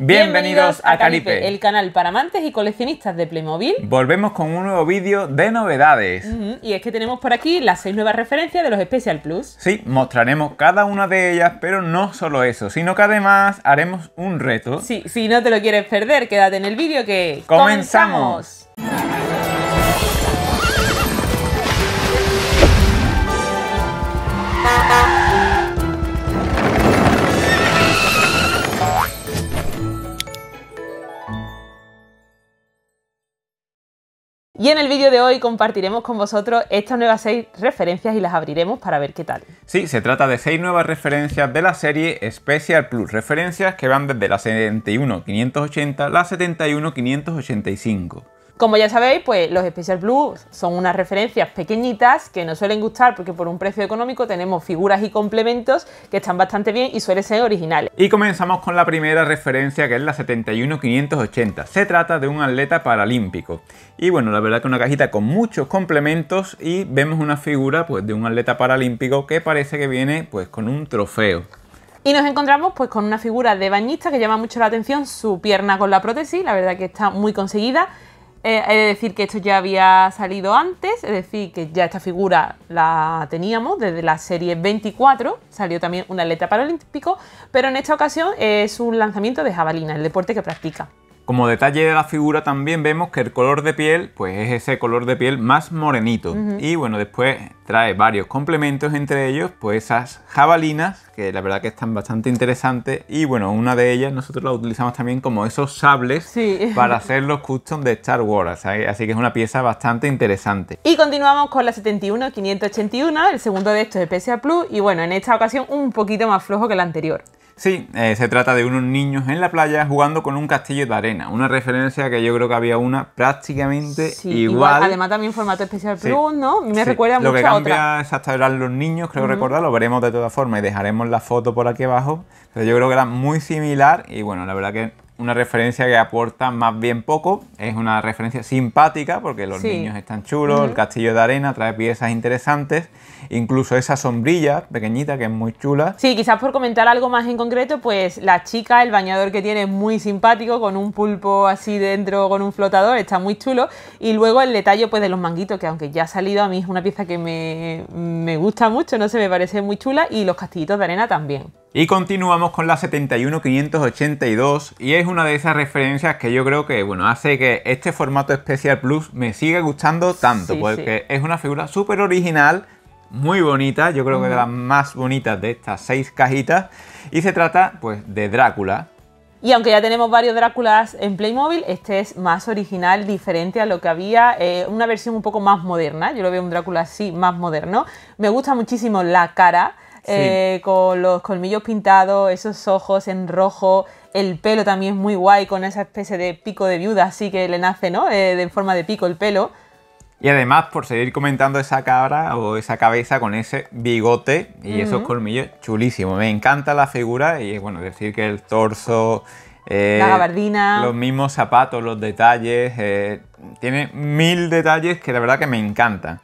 Bienvenidos a Calipe, el canal para amantes y coleccionistas de Playmobil. Volvemos con un nuevo vídeo de novedades. Y es que tenemos por aquí las seis nuevas referencias de los Special Plus. Sí, mostraremos cada una de ellas, pero no solo eso, sino que además haremos un reto. Sí, si no te lo quieres perder, quédate en el vídeo que... ¡Comenzamos! comenzamos Y en el vídeo de hoy compartiremos con vosotros estas nuevas seis referencias y las abriremos para ver qué tal. Sí, se trata de seis nuevas referencias de la serie Special Plus, referencias que van desde la 71.580 a la 71.585. Como ya sabéis, pues los Special Blues son unas referencias pequeñitas que nos suelen gustar porque por un precio económico tenemos figuras y complementos que están bastante bien y suelen ser originales. Y comenzamos con la primera referencia que es la 71580. Se trata de un atleta paralímpico. Y bueno, la verdad que una cajita con muchos complementos y vemos una figura pues de un atleta paralímpico que parece que viene pues con un trofeo. Y nos encontramos pues con una figura de bañista que llama mucho la atención, su pierna con la prótesis, la verdad que está muy conseguida eh, he decir que esto ya había salido antes, es decir, que ya esta figura la teníamos desde la serie 24, salió también un atleta paralímpico, pero en esta ocasión es un lanzamiento de jabalina, el deporte que practica. Como detalle de la figura también vemos que el color de piel, pues es ese color de piel más morenito. Y bueno, después trae varios complementos, entre ellos, pues esas jabalinas que la verdad que están bastante interesantes. Y bueno, una de ellas nosotros la utilizamos también como esos sables para hacer los customs de Star Wars. Así que es una pieza bastante interesante. Y continuamos con la 71-581, el segundo de estos de Plus. Y bueno, en esta ocasión un poquito más flojo que la anterior. Sí, eh, se trata de unos niños en la playa jugando con un castillo de arena. Una referencia que yo creo que había una prácticamente igual. Además también formato especial Plus, ¿no? Me recuerda mucho a otra. Lo que cambia los niños, creo recordar. Lo veremos de todas formas y dejaremos la foto por aquí abajo, pero yo creo que era muy similar y bueno, la verdad que una referencia que aporta más bien poco, es una referencia simpática porque los niños están chulos, el castillo de arena trae piezas interesantes, incluso esa sombrilla pequeñita que es muy chula. Sí, quizás por comentar algo más en concreto, pues la chica, el bañador que tiene es muy simpático, con un pulpo así dentro, con un flotador, está muy chulo. Y luego el detalle pues de los manguitos, que aunque ya ha salido a mí es una pieza que me, gusta mucho, no se me parece muy chula, y los castillitos de arena también. Y continuamos con la 71582 y es una de esas referencias que yo creo que, bueno, hace que este formato especial plus me siga gustando tanto, porque es una figura súper original, muy bonita, yo creo que de las más bonitas de estas seis cajitas, y se trata, pues, de Drácula. Y aunque ya tenemos varios Dráculas en Playmobil, este es más original, diferente a lo que había, eh, una versión un poco más moderna, yo lo veo un Drácula así, más moderno. Me gusta muchísimo la cara, eh, con los colmillos pintados, esos ojos en rojo, el pelo también es muy guay con esa especie de pico de viuda, así que le nace, ¿no? Eh, de forma de pico el pelo. Y además, por seguir comentando esa cabra o esa cabeza con ese bigote y esos colmillos, chulísimo. Me encanta la figura y, bueno, decir que el torso. Eh, la gabardina. Los mismos zapatos, los detalles. Eh, tiene mil detalles que la verdad que me encantan.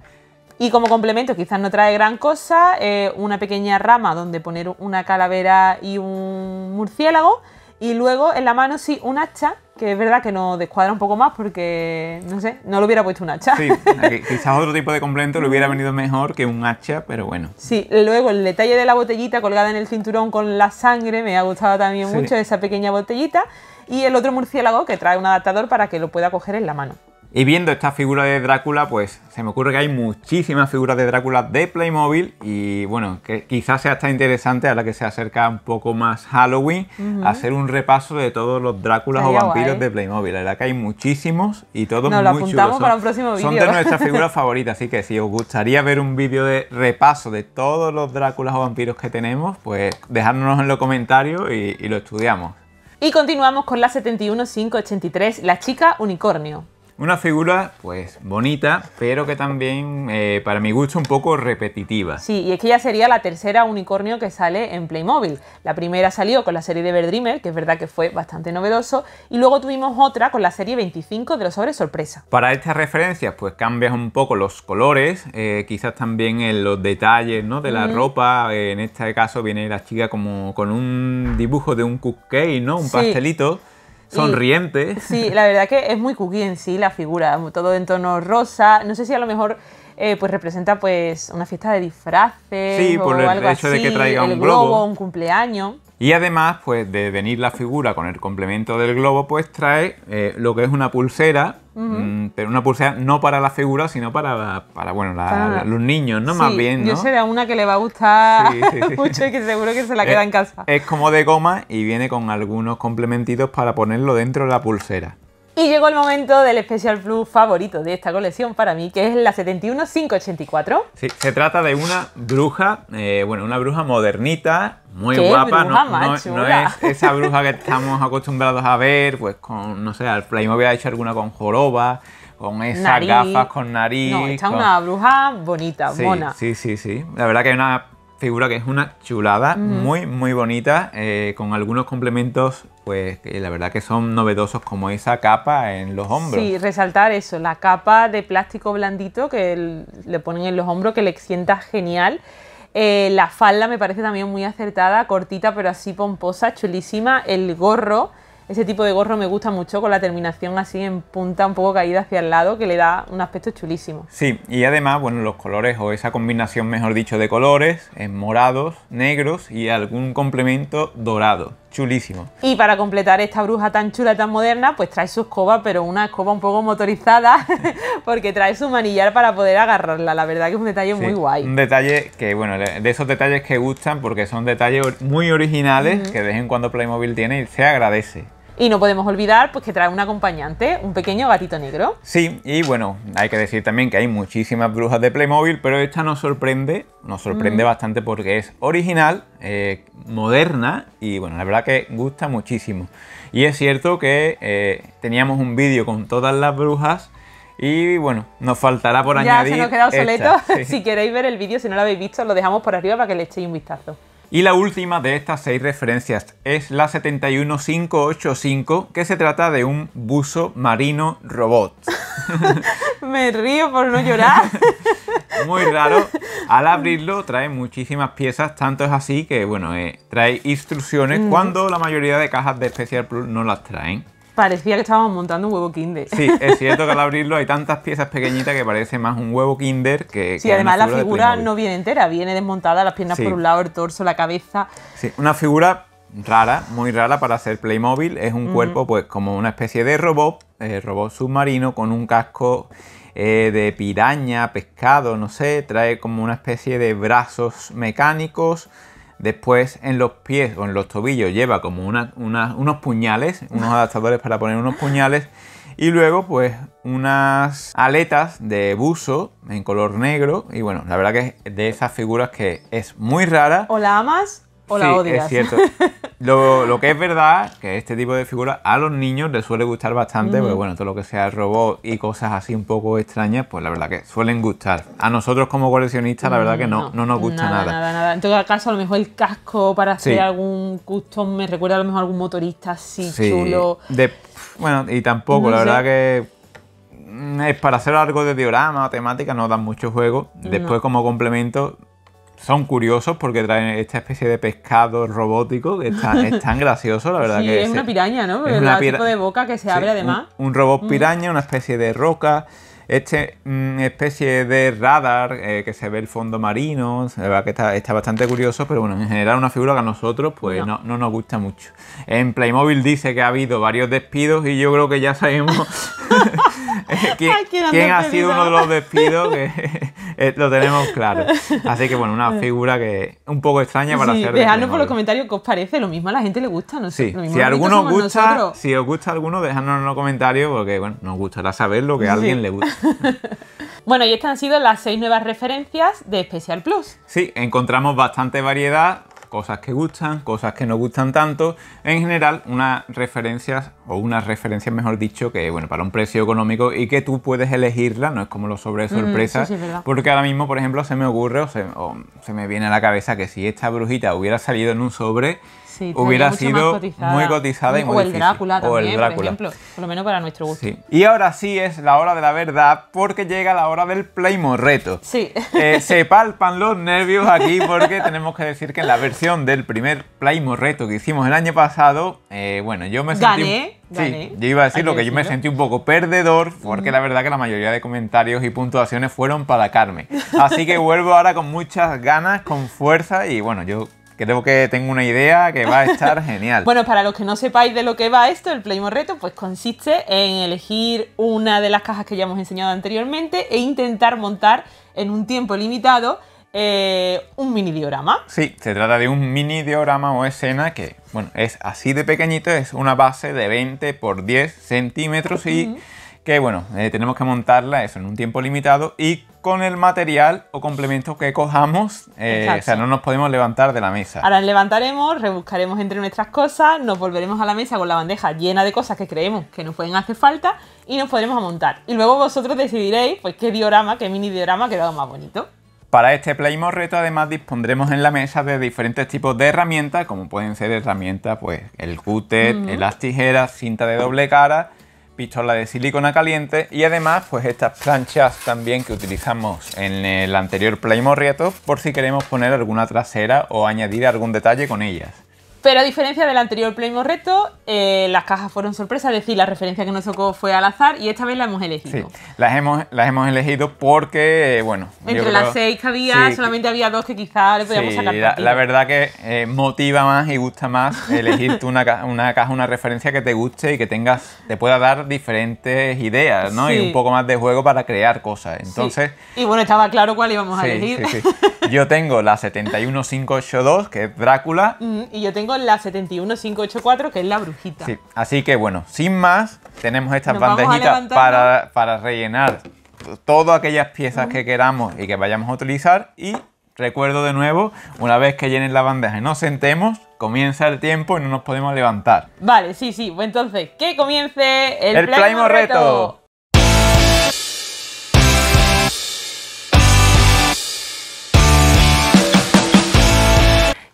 Y como complemento, quizás no trae gran cosa, una pequeña rama donde poner una calavera y un murciélago. Y luego en la mano sí un hacha, que es verdad que nos descuadra un poco más porque, no sé, no lo hubiera puesto un hacha. Sí, eh, quizás otro tipo de complemento le hubiera venido mejor que un hacha, pero bueno. Sí, luego el detalle de la botellita colgada en el cinturón con la sangre, me ha gustado también mucho esa pequeña botellita. Y el otro murciélago que trae un adaptador para que lo pueda coger en la mano. Y viendo esta figura de Drácula, pues se me ocurre que hay muchísimas figuras de Drácula de Playmobil y bueno, que quizás sea hasta interesante ahora que se acerca un poco más Halloween, hacer un repaso de todos los Dráculas o vampiros de Playmobil. La verdad que hay muchísimos y todos Nos lo apuntamos para un próximo vídeo. Son de nuestras figuras favoritas, así que si os gustaría ver un vídeo de repaso de todos los Dráculas o vampiros que tenemos, pues dejándonos en los comentarios y lo estudiamos. Y continuamos con la 71583, la chica unicornio. Una figura, pues, bonita, pero que también, eh, para mi gusto, un poco repetitiva. Sí, y es que ya sería la tercera unicornio que sale en Playmobil. La primera salió con la serie de Everdreamer, que es verdad que fue bastante novedoso, y luego tuvimos otra con la serie 25 de los sobres sorpresa. Para estas referencias, pues cambias un poco los colores, eh, quizás también en los detalles ¿no? de la ropa. En este caso viene la chica como con un dibujo de un cupcake, ¿no? Un pastelito. Sonriente. sí, la verdad que es muy cookie en sí la figura, todo en tono rosa. No sé si a lo mejor eh, pues representa pues una fiesta de disfraces. Sí, o por de que traiga un globo, un cumpleaños. Y además, pues de venir la figura con el complemento del globo, pues trae eh, lo que es una pulsera, mm, pero una pulsera no para la figura, sino para, para bueno, los niños, ¿no? Más bien, ¿no? Yo de una que le va a gustar mucho y que seguro que se la eh, queda en casa. Es como de goma y viene con algunos complementitos para ponerlo dentro de la pulsera. Y llegó el momento del especial Plus favorito de esta colección para mí, que es la 71584. Sí, se trata de una bruja, eh, bueno, una bruja modernita, muy guapa, no, no, es esa bruja que estamos acostumbrados a ver, pues con, no sé, al Playmobil ha hecho alguna con joroba, con esas gafas, con nariz. No, está una bruja bonita, mona. Sí, sí, sí. La verdad que hay una figura que es una chulada, muy, muy bonita, eh, con algunos complementos, pues que la verdad que son novedosos, como esa capa en los hombros. Sí, resaltar eso, la capa de plástico blandito que le ponen en los hombros, que le sienta genial. Eh, la falda me parece también muy acertada, cortita pero así pomposa, chulísima. El gorro ese tipo de gorro me gusta mucho con la terminación así en punta un poco caída hacia el lado que le da un aspecto chulísimo. Sí, y además, bueno, los colores o esa combinación, mejor dicho, de colores, en morados, negros y algún complemento dorado. Chulísimo. Y para completar esta bruja tan chula, tan moderna, pues trae su escoba, pero una escoba un poco motorizada, porque trae su manillar para poder agarrarla. La verdad que es un detalle muy guay. Un detalle que, bueno, de esos detalles que gustan, porque son detalles muy originales que de vez en cuando Playmobil tiene y se agradece. Y no podemos olvidar pues, que trae un acompañante, un pequeño gatito negro. Sí, y bueno, hay que decir también que hay muchísimas brujas de Playmobil, pero esta nos sorprende, nos sorprende mm. bastante porque es original, eh, moderna y bueno, la verdad que gusta muchísimo. Y es cierto que eh, teníamos un vídeo con todas las brujas. Y bueno, nos faltará por añadir. Ya se nos queda obsoleto. Si queréis ver el vídeo, si no lo habéis visto, lo dejamos por arriba para que le echéis un vistazo. Y la última de estas seis referencias es la 71585, que se trata de un buzo marino robot. Me río por no llorar. Muy raro. Al abrirlo trae muchísimas piezas, tanto es así que, bueno, eh, trae instrucciones mm. cuando la mayoría de cajas de Special Plus no las traen. Parecía que estábamos montando un huevo kinder. Sí, es cierto que al abrirlo hay tantas piezas pequeñitas que parece más un huevo kinder que... Sí, además la figura no viene entera, viene desmontada, las piernas por un lado, el torso, la cabeza. Sí, una figura rara, muy rara para hacer Playmobil. Es un cuerpo pues como una especie de robot, eh, robot submarino con un casco eh, de piraña, pescado, no sé. Trae como una especie de brazos mecánicos, Después en los pies o en los tobillos lleva como unos puñales, unos adaptadores para poner unos puñales. Y luego pues unas aletas de buzo en color negro. Y bueno, la verdad que es de esas figuras que es muy rara. ¿O la amas o la cierto. Lo, que es verdad que este tipo de figuras a los niños les suele gustar bastante, porque bueno, todo lo que sea robot y cosas así un poco extrañas, pues la verdad que suelen gustar. A nosotros como coleccionistas, la verdad que no, mm, no, nos gusta nada. Nada, En todo caso, a lo mejor el casco para hacer algún custom me recuerda a lo mejor a algún motorista así chulo. bueno, y tampoco, la verdad que mm, es para hacer algo de diorama o temática, no dan mucho juego. Después, como complemento, son curiosos porque traen esta especie de pescado robótico que es tan, gracioso, la verdad. que es, es una piraña, ¿no? es un tipo de boca que se abre además. Un, robot mm. piraña, una especie de roca. Este mm, especie de radar eh, que se ve el fondo marino, la verdad que está, bastante curioso, pero bueno, en general una figura que a nosotros pues no nos gusta mucho. En Playmobil dice que ha habido varios despidos y yo creo que ya sabemos ¿Quién, ha sido uno de los despidos? Que eh, lo tenemos claro. Así que bueno, una figura que un poco extraña para sí, hacer. Dejadnos por los comentarios qué os parece. Lo mismo a la gente le gusta, no Sí. Si alguno os gusta, si os gusta alguno, dejadnos en los comentarios porque bueno, nos gustará saber lo que a alguien le gusta. Bueno, y estas han sido las seis nuevas referencias de Special Plus. Sí, encontramos bastante variedad cosas que gustan, cosas que no gustan tanto, en general unas referencias o unas referencias mejor dicho que bueno, para un precio económico y que tú puedes elegirla, no es como los sobre sorpresa, porque ahora mismo, por ejemplo, se me ocurre o se me viene a la cabeza que si esta brujita hubiera salido en un sobre, hubiera sido muy cotizada y muy o El Drácula también, por ejemplo, por lo menos para nuestro gusto. Y ahora sí es la hora de la verdad porque llega la hora del reto Sí. Eh, se palpan los nervios aquí porque tenemos que decir que en la versión del primer reto que hicimos el año pasado, eh, bueno, yo me sentí... Gané. Sí, yo iba a decir lo que yo me sentí un poco perdedor, porque la verdad que la mayoría de comentarios y puntuaciones fueron para Carmen. Así que vuelvo ahora con muchas ganas, con fuerza y bueno, yo creo que tengo una idea que va a estar genial. bueno, para los que no sepáis de lo que va esto, el Playmore Reto, pues consiste en elegir una de las cajas que ya hemos enseñado anteriormente e intentar montar en un tiempo limitado eh, un mini diorama. Sí, se trata de un mini diorama o escena que, bueno, es así de pequeñito, es una base de 20 por 10 centímetros y que bueno, eh, tenemos que montarla eso en un tiempo limitado y con el material o complemento que cojamos, eh, o sea, no nos podemos levantar de la mesa. Ahora levantaremos, rebuscaremos entre nuestras cosas, nos volveremos a la mesa con la bandeja llena de cosas que creemos que nos pueden hacer falta y nos podremos montar. Y luego vosotros decidiréis pues qué diorama, qué mini diorama ha quedado más bonito. Para este Playmo Reto además dispondremos en la mesa de diferentes tipos de herramientas, como pueden ser herramientas, pues el cúter, las tijeras, cinta de doble cara pistola de silicona caliente y además pues estas planchas también que utilizamos en el anterior Playmorriato por si queremos poner alguna trasera o añadir algún detalle con ellas. Pero a diferencia del anterior Playmo Reto, eh, las cajas fueron sorpresa, es decir, la referencia que nos tocó fue al azar y esta vez la hemos elegido. Sí, las hemos, las hemos elegido porque, bueno... Entre las seis que había, solamente había dos que quizás le podíamos sacar la, la, verdad que eh, motiva más y gusta más elegir una, una, caja, una referencia que te guste y que tengas, te pueda dar diferentes ideas, ¿no? Y un poco más de juego para crear cosas, entonces... Y bueno, estaba claro cuál íbamos a elegir. Yo tengo la 71582, que es Drácula. Mm, y yo tengo la 71584, que es la brujita. así que bueno, sin más, tenemos estas bandejitas para, para rellenar todas aquellas piezas que queramos y que vayamos a utilizar. Y recuerdo de nuevo, una vez que llenen la bandeja y nos sentemos, comienza el tiempo y no nos podemos levantar. Vale, sí, sí. Entonces, que comience el, el reto.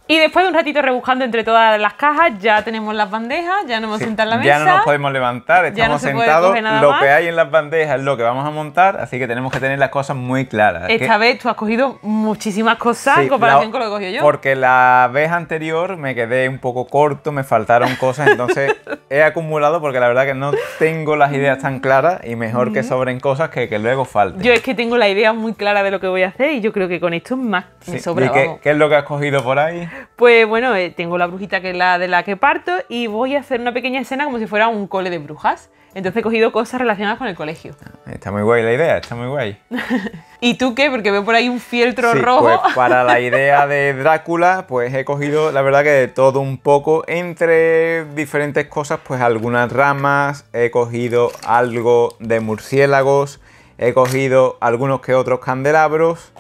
Y después de un ratito rebujando entre todas las cajas, ya tenemos las bandejas, ya nos hemos sentado en la mesa. Ya no nos podemos levantar, estamos sentados. Lo que hay en las bandejas es lo que vamos a montar, así que tenemos que tener las cosas muy claras. Esta vez tú has cogido muchísimas cosas en comparación con lo que cogí yo. Porque la vez anterior me quedé un poco corto, me faltaron cosas, entonces he acumulado porque la verdad que no tengo las ideas tan claras y mejor que sobren cosas que, luego falten. Yo es que tengo la idea muy clara de lo que voy a hacer y yo creo que con esto es más sí. sobra. qué es lo que has cogido por ahí? Pues bueno, eh, tengo la brujita que es la de la que parto y voy a hacer una pequeña escena como si fuera un cole de brujas. Entonces he cogido cosas relacionadas con el colegio. Ah, está muy guay la idea, está muy guay. ¿Y tú qué? Porque veo por ahí un fieltro rojo. Pues para la idea de Drácula, pues he cogido, la verdad que de todo un poco, entre diferentes cosas, pues algunas ramas, he cogido algo de murciélagos, he cogido algunos que otros candelabros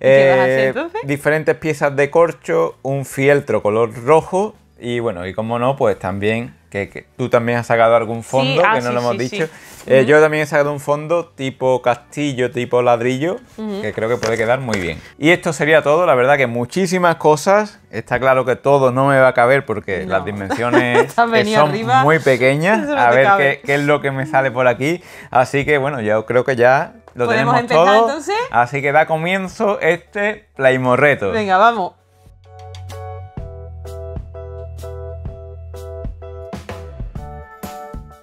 ¿Qué vas a eh, hacer, diferentes piezas de corcho, un fieltro color rojo y bueno, y como no, pues también que, tú también has sacado algún fondo, ah, que no lo hemos dicho. Eh, yo también he sacado un fondo tipo castillo, tipo ladrillo, que creo que puede quedar muy bien. Y esto sería todo, la verdad que muchísimas cosas. Está claro que todo no me va a caber porque las dimensiones son muy pequeñas. a ver qué, qué, es lo que me sale por aquí. Así que bueno, yo creo que ya lo tenemos empezar, Entonces? Así que da comienzo este Playmorreto. Venga, vamos.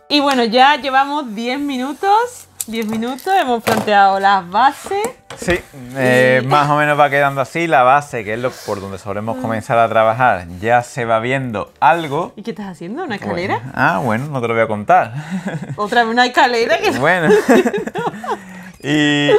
Y bueno, ya llevamos 10 minutos. 10 minutos, hemos planteado las bases. Sí, eh, más o menos va quedando así. La base, que es lo, por donde solemos mm. comenzar a trabajar, ya se va viendo algo. ¿Y qué estás haciendo? ¿Una escalera? Ah, bueno, no te lo voy a contar. Otra vez una escalera Bueno. Y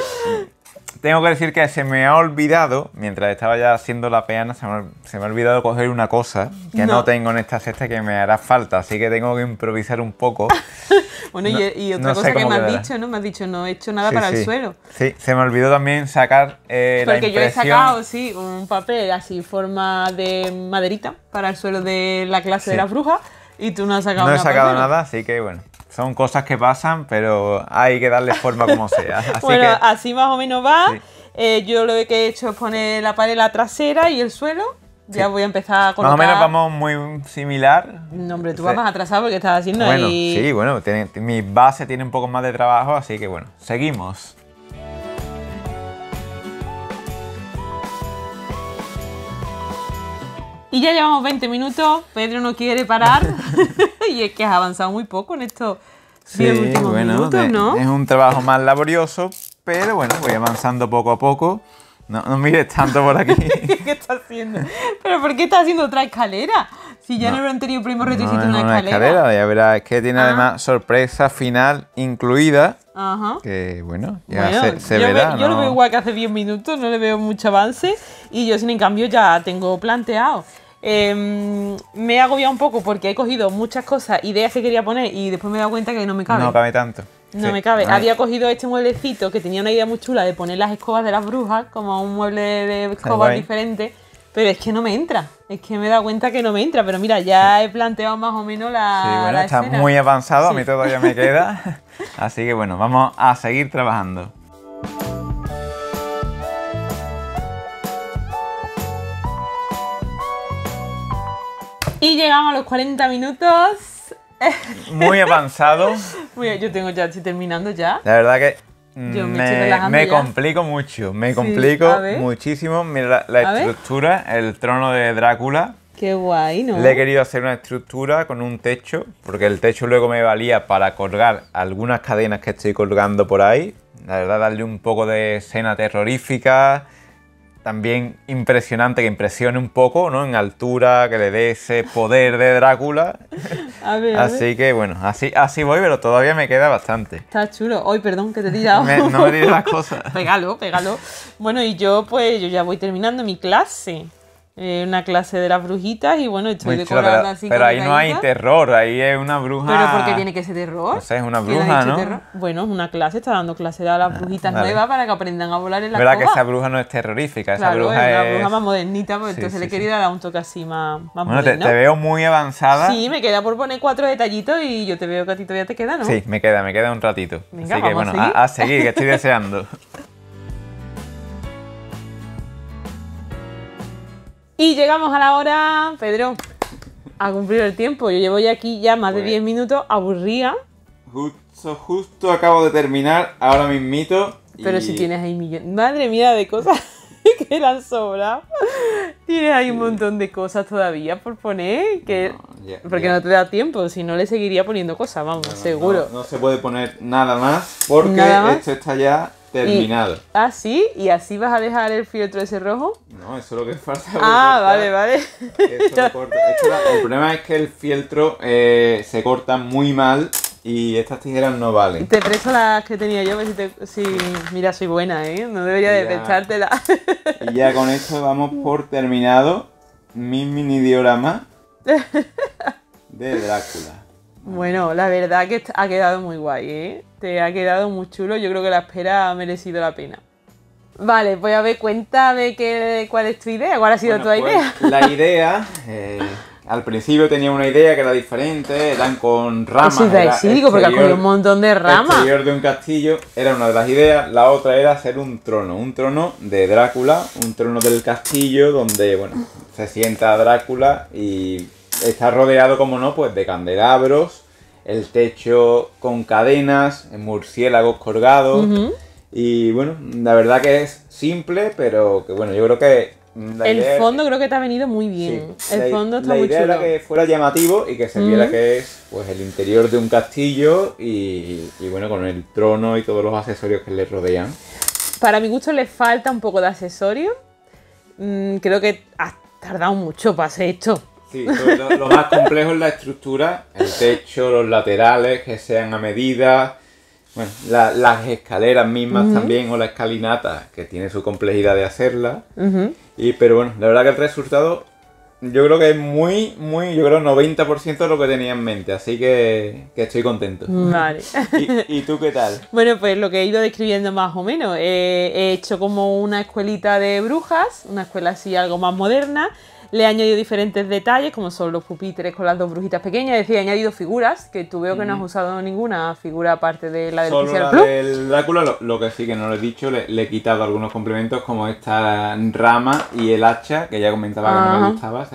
tengo que decir que se me ha olvidado, mientras estaba ya haciendo la peana, se me, ha olvidado coger una cosa que no. tengo en esta cesta que me hará falta, así que tengo que improvisar un poco. bueno, y, e, otra cosa que me has dicho, ¿no? Me has dicho, no he hecho nada para el suelo. Sí, se me olvidó también sacar eh, la impresión. yo he sacado, sí, un papel así, forma de maderita para el suelo de la clase de la bruja y tú no has sacado nada. No he sacado nada, así que bueno. Son cosas que pasan, pero hay que darle forma como sea. Así bueno, así más o menos va. Eh, yo lo que he hecho es poner la pared trasera y el suelo. Ya voy a empezar a colocar... Más o menos vamos muy similar. No, hombre, tú vas más atrasado porque estás haciendo bueno, Sí, bueno, mi base tiene un poco más de trabajo, así que bueno, seguimos. Y ya llevamos 20 minutos, Pedro no quiere parar. y es que has avanzado muy poco en esto Es un trabajo más laborioso, pero bueno, voy avanzando poco a poco. No, no mires tanto por aquí. ¿Qué estás haciendo? ¿Pero por qué estás haciendo otra escalera? Si ya no, en el anterior primo reto hiciste una, escalera. Ya verás, es que tiene ah. además sorpresa final incluida. Ajá. Que bueno, ya se, verá. Ve, yo lo veo igual que hace 10 minutos, no le veo mucho avance. Y yo, sin en cambio, ya tengo planteado Em, me he agobiado un poco porque he cogido muchas cosas, ideas que quería poner y después me he dado cuenta que no me cabe. No cabe tanto. No me cabe. Había cogido este mueblecito que tenía una idea muy chula de poner las escobas de las brujas, como un mueble de escobas diferente, pero es que no me entra. Es que me he dado cuenta que no me entra, pero mira, ya he planteado más o menos la. Sí, bueno, está muy avanzado, a mí todavía me queda. Así que bueno, vamos a seguir trabajando. Y llegamos a los 40 minutos. Muy avanzado. yo tengo ya, estoy terminando ya. La verdad que me, me, complico mucho, me complico muchísimo. Mira la, estructura, el trono de Drácula. Qué guay, ¿no? Le he querido hacer una estructura con un techo, porque el techo luego me valía para colgar algunas cadenas que estoy colgando por ahí. La verdad, darle un poco de escena terrorífica, también impresionante, que impresione un poco, ¿no? En altura, que le dé ese poder de Drácula. así que bueno, así, así voy, pero todavía me queda bastante. Está chulo. Hoy, perdón, que te he no me digas las cosas. pégalo, pégalo. Bueno, y yo pues yo ya voy terminando mi clase. Eh, una clase de las brujitas y bueno, estoy pero, así. Pero ahí no hay terror, ahí es una bruja. ¿Pero por qué tiene que ser terror? O sea, es una bruja, ¿no? Terror? Bueno, es una clase, está dando clase a las brujitas nuevas para que aprendan a volar en la ¿Verdad que esa bruja no es terrorífica? esa bruja es una bruja más modernita, pues, entonces le quería dar un toque así más, más bueno, te, veo muy avanzada. Sí, me queda por poner cuatro detallitos y yo te veo que a ti todavía te queda, ¿no? Sí, me queda, me queda un ratito. así que bueno, a seguir que estoy deseando. Y llegamos a la hora, Pedro, a cumplir el tiempo. Yo llevo ya aquí ya más de 10 minutos aburrida. Justo, justo acabo de terminar, ahora mismito. Pero si tienes ahí millones... Madre mía de cosas que eran sobra. Tienes ahí un montón de cosas todavía por poner. Que... porque no te da tiempo, si no le seguiría poniendo cosas, vamos, seguro. No, se puede poner nada más porque esto está ya Terminado. ah, sí, y así vas a dejar el fieltro ese rojo. No, eso es lo que falta. Ah, vale, vale. el problema es que el fieltro eh, se corta muy mal y estas tijeras no valen. Te presto las que tenía yo, pues, si, si mira, soy buena, ¿eh? No debería de prestártela. y ya con esto vamos por terminado mi mini diorama de Drácula. Bueno, la verdad que ha quedado muy guay, ¿eh? Te ha quedado muy chulo, yo creo que la espera ha merecido la pena. Vale, voy a ver, cuéntame qué, cuál es tu idea, cuál ha sido tu pues, idea. La idea, eh, al principio tenía una idea que era diferente, eran con ramas. Sí, sí, digo, porque con un montón de ramas. exterior de un castillo era una de las ideas, la otra era hacer un trono, un trono de Drácula, un trono del castillo donde, bueno, se sienta Drácula y Está rodeado, como no, pues de candelabros, el techo con cadenas, murciélagos colgados. Y bueno, la verdad que es simple, pero que bueno, yo creo que. El fondo creo que te ha venido muy bien. el fondo está la muy idea Era que fuera llamativo y que se viera que es pues el interior de un castillo y, y bueno, con el trono y todos los accesorios que le rodean. Para mi gusto le falta un poco de accesorio. Mm, creo que ha tardado mucho para hacer esto. Sí, lo, más complejo es la estructura, el techo, los laterales que sean a medida, bueno, las escaleras mismas también o la escalinata que tiene su complejidad de hacerla. y, pero bueno, la verdad que el resultado yo creo que es muy, muy, yo creo 90% de lo que tenía en mente, así que, estoy contento. Vale. ¿Y, tú qué tal? Bueno, pues lo que he ido describiendo más o menos. Eh, he hecho como una escuelita de brujas, una escuela así algo más moderna, le he añadido diferentes detalles, como son los pupitres con las dos brujitas pequeñas. Es decir, he añadido figuras, que tú veo que no has usado ninguna figura aparte de la del la Drácula, lo, que sí que no lo he dicho, le, he quitado algunos complementos, como esta rama y el hacha, que ya comentaba que no me gustaba,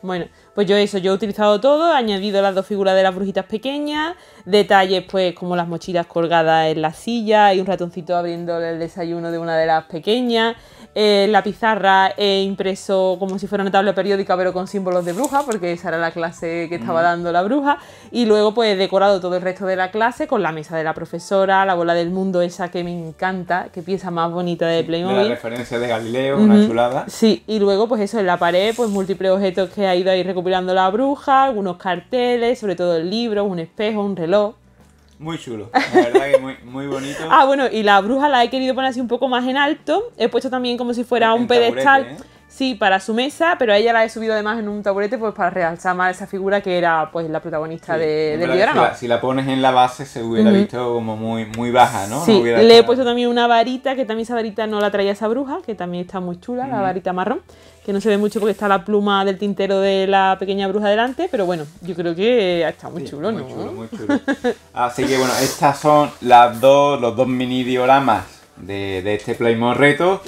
Bueno, pues yo eso, yo he utilizado todo, he añadido las dos figuras de las brujitas pequeñas, detalles pues como las mochilas colgadas en la silla y un ratoncito abriendo el desayuno de una de las pequeñas, eh, la pizarra he eh, impreso como si fuera una tabla periódica pero con símbolos de bruja, porque esa era la clase que estaba mm. dando la bruja, y luego pues he decorado todo el resto de la clase con la mesa de la profesora, la bola del mundo esa que me encanta, que pieza más bonita de Playmobil. la referencia de Galileo, una chulada. Sí, y luego pues eso, en la pared, pues múltiples objetos que ha ido ahí recopilando la bruja, algunos carteles, sobre todo el libro, un espejo, un reloj. Muy chulo, la verdad que muy, muy bonito. ah, bueno, y la bruja la he querido poner así un poco más en alto. He puesto también como si fuera un pedestal. ¿eh? Sí, para su mesa, pero ella la he subido además en un taburete pues para realzar más esa figura que era pues la protagonista de, del diorama. Si la, pones en la base se hubiera visto como muy, muy baja, ¿no? Sí, le he puesto también una varita, que también esa varita no la traía esa bruja, que también está muy chula, la varita marrón, que no se ve mucho porque está la pluma del tintero de la pequeña bruja delante, pero bueno, yo creo que está muy chulo, muy ¿no? Chulo, muy chulo. Así que bueno, estas son las dos, los dos mini dioramas de, de este Playmore Reto.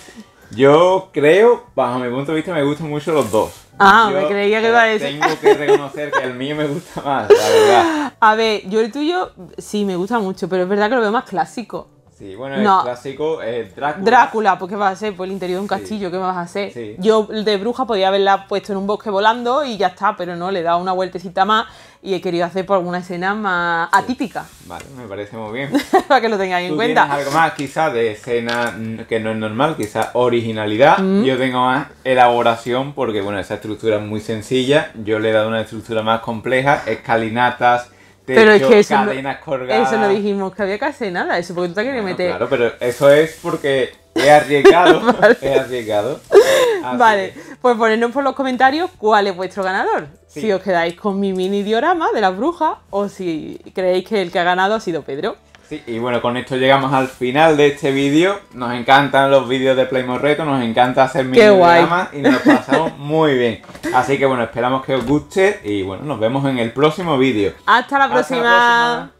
Yo creo, bajo mi punto de vista, me gustan mucho los dos. Ah, me creía que iba a decir. Tengo que reconocer que el mío me gusta más, la verdad. A ver, yo el tuyo sí me gusta mucho, pero es verdad que lo veo más clásico. Sí, bueno, el clásico es Drácula. Drácula, pues ¿qué vas a hacer? por pues el interior de un castillo, ¿qué vas a hacer? Yo de bruja podía haberla puesto en un bosque volando y ya está, pero no, le he dado una vueltecita más y he querido hacer por alguna escena más atípica. Vale, me parece muy bien. Para que lo tengáis en cuenta. algo más quizás de escena mm, que no es normal, quizás originalidad. Mm. Yo tengo más elaboración porque, bueno, esa estructura es muy sencilla. Yo le he dado una estructura más compleja, escalinatas pero es que eso no, dijimos que había que hacer nada, eso porque tú te quieres meter. Claro, pero eso es porque He arriesgado. vale. arriesgado. vale, pues ponednos por los comentarios cuál es vuestro ganador. Si os quedáis con mi mini diorama de la bruja o si creéis que el que ha ganado ha sido Pedro. Sí, y bueno, con esto llegamos al final de este vídeo. Nos encantan los vídeos de Play Reto, nos encanta hacer mini programas y nos pasamos muy bien. Así que bueno, esperamos que os guste y bueno, nos vemos en el próximo vídeo. Hasta la próxima.